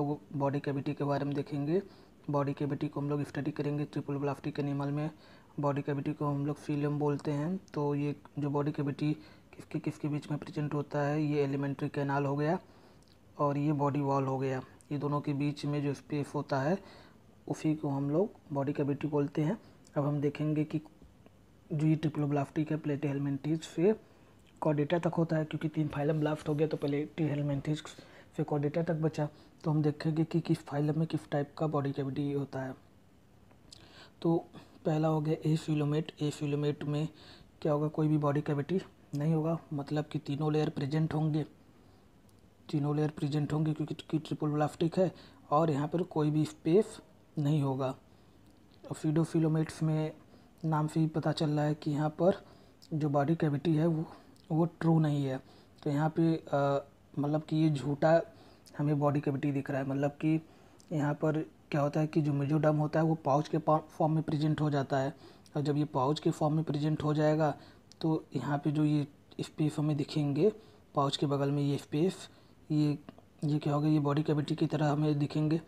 body तो cavity के बारे में देखेंगे बॉडी कैविटी को हम लोग स्टडी करेंगे ट्रिपल ब्लाफ्टिक एनिमल में बॉडी कैविटी को हम लोग फीलियम बोलते हैं तो ये जो बॉडी कैविटी किसके किसके बीच में प्रेजेंट होता है ये एलिमेंट्री कैनाल हो गया और ये बॉडी वॉल हो गया ये दोनों के बीच में जो स्पेस होता है उसी को हम लोग बॉडी कैविटी बोलते हैं अब हम देखेंगे कि जो ये ट्रिपलोब्लाफ्टिक है प्लेटी हेलमेंटिज से कॉडेटा तक होता है क्योंकि तीन फाइलम ब्लास्ट हो गया तो प्लेटी हेलमेंटिज फिर तक बचा तो हम देखेंगे कि किस फाइल में किस टाइप का बॉडी कैविटी होता है तो पहला हो गया ए फिलोमेट ए फिलोमेट में क्या होगा कोई भी बॉडी कैविटी नहीं होगा मतलब कि तीनों लेयर प्रेजेंट होंगे तीनों लेयर प्रेजेंट होंगे क्योंकि ट्रिपल प्लास्टिक है और यहाँ पर कोई भी स्पेस नहीं होगा और फीडो फिलोमेट्स में नाम से ही पता चल रहा है कि यहाँ पर जो बॉडी कैविटी है वो वो ट्रू नहीं है तो यहाँ पे मतलब कि ये झूठा हमें बॉडी कैविटी दिख रहा है मतलब कि यहाँ पर क्या होता है कि जो मेजोडम होता है वो पाउच के फॉर्म में प्रेजेंट हो जाता है और जब ये पाउच के फॉर्म में प्रेजेंट हो जाएगा तो यहाँ पे जो ये एफ हमें दिखेंगे पाउच के बगल में ये एफ ये ये क्या होगा ये बॉडी कैविटी की तरह हमें दिखेंगे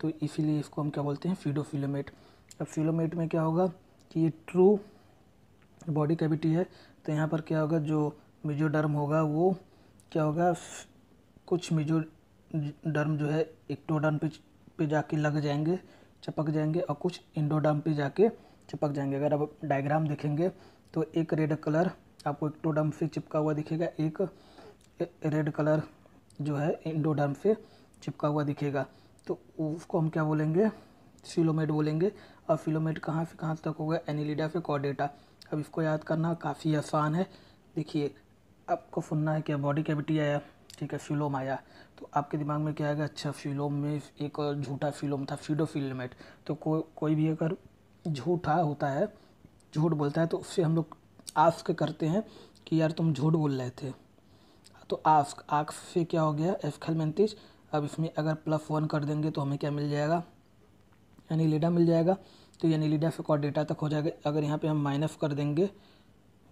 तो इसीलिए इसको हम क्या बोलते हैं फीडोफिलोमेट अब फिलोमेट में क्या होगा कि ये ट्रू बॉडी कैविटी है तो यहाँ पर क्या होगा जो मेजोडर्म होगा वो क्या होगा कुछ मिजो डर्म जो है इक्टोडर्म पे पे जाके लग जाएंगे चपक जाएंगे और कुछ इंडोडर्म पे जाके चिपक जाएंगे अगर आप डायग्राम देखेंगे तो एक रेड कलर आपको इक्टोडर्म से चिपका हुआ दिखेगा एक रेड कलर जो है इंडोडर्म से चिपका हुआ दिखेगा तो उसको हम क्या बोलेंगे फिलोमेट बोलेंगे और फिलोमेट कहाँ से कहाँ तक होगा एनिलीडा से कॉडेटा अब इसको याद करना काफ़ी आसान है देखिए आपको सुनना है क्या बॉडी कैविटी आया ठीक है फ्यूलोम आया तो आपके दिमाग में क्या आएगा अच्छा फ्यूलोम में एक और झूठा फ्यूलोम था फ्यूडोफिलमेट तो को, कोई भी अगर झूठा होता है झूठ बोलता है तो उससे हम लोग आस्क करते हैं कि यार तुम झूठ बोल रहे थे तो आस्क आस्क से क्या हो गया एफखल एफखेलमेंटिस अब इसमें अगर प्लस वन कर देंगे तो हमें क्या मिल जाएगा एनिलीडा मिल जाएगा तो यानी एनिलीडा से कॉर्डेटा तक हो जाएगा अगर यहाँ पे हम माइनस कर देंगे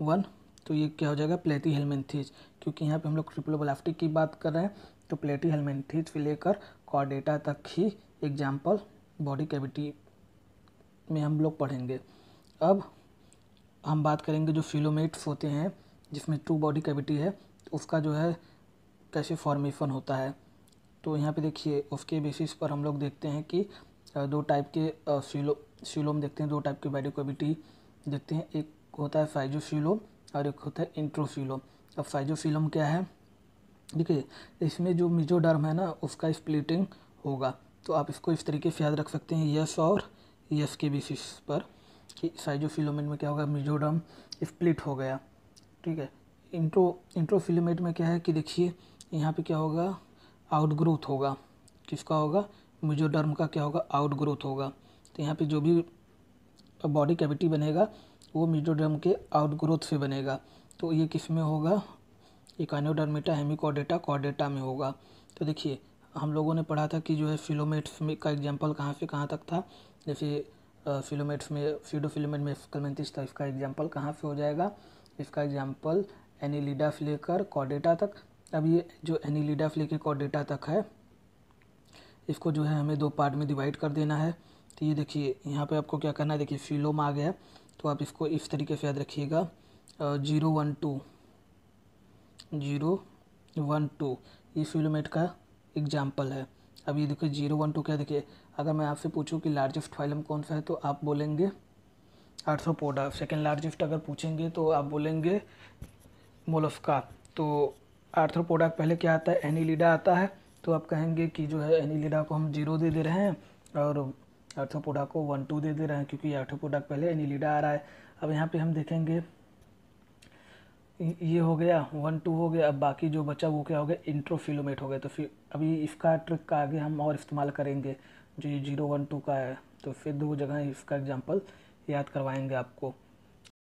वन तो ये क्या हो जाएगा प्लेटी हेलमेंथीज क्योंकि यहाँ पे हम लोग ट्रिपल की बात कर रहे हैं तो प्लेटी हेलमेंथीज से लेकर कॉडेटा तक ही एग्जाम्पल बॉडी कैविटी में हम लोग पढ़ेंगे अब हम बात करेंगे जो फिलोमेट्स होते हैं जिसमें टू बॉडी कैविटी है उसका जो है कैसे फॉर्मेशन होता है तो यहाँ पे देखिए उसके बेसिस पर हम लोग देखते हैं कि दो टाइप के फिलो फिलोम देखते हैं दो टाइप के बॉडी कैविटी देखते हैं एक होता है फाइजो फिलोम और एक होता है इंट्रोफिलोम अब साइजोफिलोम क्या है देखिए इसमें जो मिजोडर्म है ना उसका स्प्लिटिंग होगा तो आप इसको इस तरीके से याद रख सकते हैं यस और यस के बेसिस पर कि साइजोफिलोमेट में क्या होगा मिजोडर्म स्प्लिट हो गया ठीक है इंट्रो इंट्रोफिलोमेट में क्या है कि देखिए यहाँ पे क्या होगा आउटग्रोथ होगा किसका होगा मिजोडर्म का क्या होगा आउटग्रोथ होगा तो यहाँ पर जो भी बॉडी कैविटी बनेगा वो मीजोडर्म के आउटग्रोथ से बनेगा तो ये किस में होगा इकानोडर्मिटा हेमिकॉडेटा कॉडेटा में होगा तो देखिए हम लोगों ने पढ़ा था कि जो है फिलोमेट्स में का एग्जाम्पल कहाँ से कहाँ तक था जैसे फिलोमेट्स में फ्यूडोफिलोमेट में स्कलमेंटिस था इसका एग्जाम्पल कहाँ से हो जाएगा इसका एग्जाम्पल एनिलीडा से लेकर कॉडेटा तक अब ये जो एनिलीडा से लेकर कॉडेटा तक है इसको जो है हमें दो पार्ट में डिवाइड कर देना है तो ये देखिए यहाँ पर आपको क्या करना है देखिए फिलोम आ गया तो आप इसको इस तरीके से याद रखिएगा zero one two zero one two ये फिलोमेट का एग्जाम्पल है अब ये देखो जीरो वन टू क्या देखिए अगर मैं आपसे पूछूं कि लार्जेस्ट फाइलम कौन सा है तो आप बोलेंगे आर्थ्रोपोडा सेकेंड लार्जेस्ट अगर पूछेंगे तो आप बोलेंगे मोलस्का तो आर्थ्रोपोडा पहले क्या आता है एनीलिडा आता है तो आप कहेंगे कि जो है एनीलिडा को हम जीरो दे दे रहे हैं और आर्थोपोडा को वन टू दे दे रहे हैं क्योंकि आर्थोपोडा पहले एनिलीडा आ रहा है अब यहाँ पे हम देखेंगे ये हो गया वन टू हो गया अब बाकी जो बचा वो क्या हो गया इंट्रोफिलोमेट हो गया तो फिर अभी इसका ट्रिक का आगे हम और इस्तेमाल करेंगे जो ये जीरो वन टू का है तो फिर दो जगह इसका एग्जाम्पल याद करवाएंगे आपको